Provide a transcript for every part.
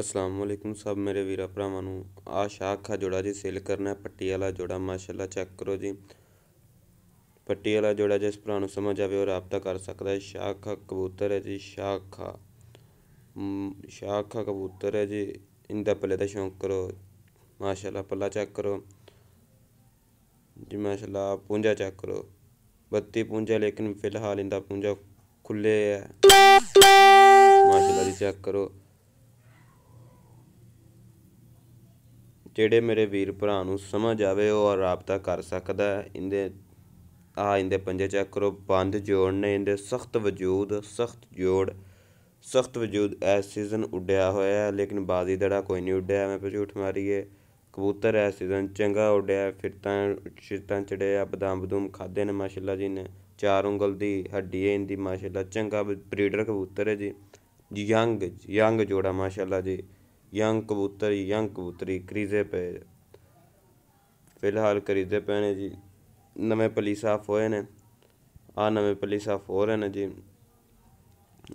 ਅਸਲਾਮ ਵਾਲੇਕੁਮ ਸਭ ਮੇਰੇ ਵੀਰਾ ਭਰਾਵਾਂ ਨੂੰ ਆ ਸ਼ਾਖਾ ਜੋੜਾ ਜੀ ਸੇਲ ਕਰਨਾ ਹੈ ਪੱਟੀ ਵਾਲਾ ਜੋੜਾ ਮਾਸ਼ਾਅੱਲਾ ਚੈੱਕ ਕਰੋ ਜੀ ਪੱਟੀ ਵਾਲਾ ਜੋੜਾ ਜਿਸ ਭਰਾ ਨੂੰ ਸਮਝ ਆਵੇ ਉਹ رابطہ ਕਰ ਸਕਦਾ ਹੈ ਸ਼ਾਖਾ ਕਬੂਤਰ ਹੈ ਜੀ ਸ਼ਾਖਾ ਸ਼ਾਖਾ ਕਬੂਤਰ ਹੈ ਜੀ ਇੰਦਾ ਪੱਲੇ ਦਾ ਸ਼ੌਂਕ ਕਰੋ ਮਾਸ਼ਾਅੱਲਾ ਪੱਲਾ ਚੈੱਕ ਕਰੋ ਜੀ ਮਾਸ਼ਾਅੱਲਾ ਪੁੰਜਾ ਚੈੱਕ ਕਰੋ 32 ਪੁੰਜਾ ਲੇਕਿਨ ਫਿਲਹਾਲ ਇੰਦਾ ਪੁੰਜਾ ਖੁੱਲੇ ਹੈ ਮਾਸ਼ਾਅੱਲਾ ਜੀ ਚੈੱਕ ਕਰੋ ਜਿਹੜੇ ਮੇਰੇ ਵੀਰ ਭਰਾ ਨੂੰ ਸਮਝ ਆਵੇ ਉਹ ਰਾਬਤਾ ਕਰ ਸਕਦਾ ਇਹਦੇ ਆ ਇਹਦੇ ਪੰਜੇ ਚੈੱਕ ਕਰੋ ਬੰਦ ਜੋੜ ਨੇ ਇਹਦੇ ਸਖਤ ਵਜੂਦ ਸਖਤ ਜੋੜ ਸਖਤ ਵਜੂਦ ਇਸ ਸੀਜ਼ਨ ਉੱਡਿਆ ਹੋਇਆ ਹੈ ਲੇਕਿਨ ਬਾਜ਼ੀ ਦੜਾ ਕੋਈ ਨਹੀਂ ਉੱਡਿਆ ਮੈਂ ਝੂਠ ਮਾਰੀਏ ਕਬੂਤਰ ਇਸ ਸੀਜ਼ਨ ਚੰਗਾ ਉੱਡਿਆ ਫਿਰ ਤਾਂ ਸ਼ਿਰਤਾਂ ਚੜਿਆ ਬਦਾਮ ਬਦੂਮ ਖਾਦੇ ਨੇ ਮਾਸ਼ਾਅੱਲਾ ਜੀ ਨੇ ਚਾਰ ਉਂਗਲ ਦੀ ਹੱਡੀ ਐ ਇਹਦੀ ਮਾਸ਼ਾਅੱਲਾ ਚੰਗਾ ਬਰੀਡਰ ਕਬੂਤਰ ਹੈ ਜੀ ਯੰਗ ਯੰਗ ਜੋੜਾ ਮਾਸ਼ਾਅੱਲਾ ਜੀ ਯੰਗ ਕਬੂਤਰ ਯੰਗ ਕਬੂਤਰੀ ਕਰੀਜ਼ੇ ਪਏ ਫਿਲਹਾਲ ਕਰੀਜ਼ੇ ਪਏ ਨੇ ਜੀ ਨਵੇਂ ਪਲੀ ਸਾਫ ਹੋਏ ਨੇ ਆ ਨਵੇਂ ਪਲੀ ਸਾਫ ਹੋ ਰਹੇ ਨੇ ਜੀ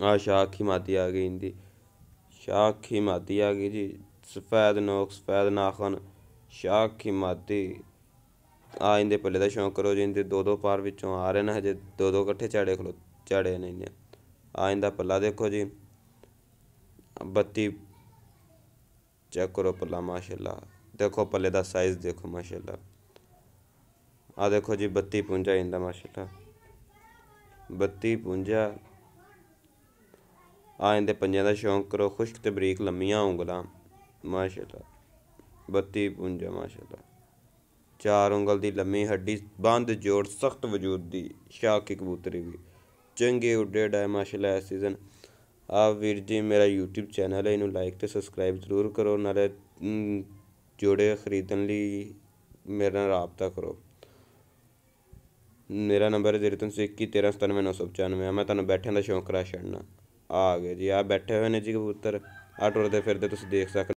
ਆ ਸ਼ਾਖ ਹੀ ਮਾਤੀ ਆ ਗਈ ਇੰਦੀ ਸ਼ਾਖ ਹੀ ਮਾਤੀ ਆ ਗਈ ਜੀ ਸਫੈਦ ਨੋਕ ਸਫੈਦ ਨਾਖਨ ਸ਼ਾਖ ਹੀ ਮਾਤੀ ਆ ਇੰਦੇ ਪੱਲੇ ਦਾ ਸ਼ੌਂਕ ਕਰੋ ਜੀ ਇਹਦੇ ਦੋ ਦੋ ਪਾਰ ਵਿੱਚੋਂ ਆ ਰਹੇ ਨੇ ਹਜੇ ਦੋ ਦੋ ਇਕੱਠੇ ਝਾੜੇ ਖਲੋ ਝਾੜੇ ਨੇ ਇਹਨੇ ਆ ਇੰਦਾ ਪੱਲਾ ਦੇਖੋ ਜੀ 32 ਚੈੱਕ ਕਰੋ ਪੱਲਾ ਮਾਸ਼ਾਅੱਲਾ ਦੇਖੋ ਪੱਲੇ ਦਾ ਸਾਈਜ਼ ਦੇਖੋ ਮਾਸ਼ਾਅੱਲਾ ਆ ਦੇਖੋ ਜੀ 32 ਪੁੰਜਾ ਇੰਦਾ ਮਾਸ਼ਾਅੱਲਾ 32 ਪੁੰਜਾ ਆ ਇਹਦੇ ਪੰਜਿਆਂ ਦਾ ਸ਼ੌਂਕ ਕਰੋ ਖੁਸ਼ਕ ਤੇ ਬਰੀਕ ਲੰਮੀਆਂ ਉਂਗਲਾਂ ਮਾਸ਼ਾਅੱਲਾ 32 ਪੁੰਜਾ ਮਾਸ਼ਾਅੱਲਾ ਚਾਰ ਉਂਗਲ ਦੀ ਲੰਮੀ ਹੱਡੀ ਬੰਦ ਜੋੜ ਸਖਤ ਵਜੂਦ ਦੀ ਸ਼ਾਕੀ ਕਬੂਤਰੀ ਵੀ ਚੰਗੇ ਉੱਡੇ ਡਾ ਮਾਸ਼ਾਅੱਲਾ ਸੀਜ਼ਨ ਆ ਵੀਰ ਜੀ ਮੇਰਾ YouTube ਚੈਨਲ ਹੈ ਇਹਨੂੰ ਲਾਈਕ ਤੇ ਸਬਸਕ੍ਰਾਈਬ ਜ਼ਰੂਰ ਕਰੋ ਨਾਲੇ ਜੋੜੇ ਖਰੀਦਣ ਲਈ ਮੇਰੇ ਨਾਲ رابطہ ਕਰੋ ਮੇਰਾ ਨੰਬਰ 031197979 ਮੈਂ ਤੁਹਾਨੂੰ ਬੈਠਿਆਂ ਦਾ ਸ਼ੌਂਕ ਕਰਾ ਛੱਡਣਾ ਆ ਗਏ ਜੀ ਆ ਬੈਠੇ ਹੋਏ ਨੇ ਜੀ ਕਬੂਤਰ ਆ ਟੁਰਦੇ ਫਿਰਦੇ ਤੁਸੀਂ ਦੇਖ ਸਕਦੇ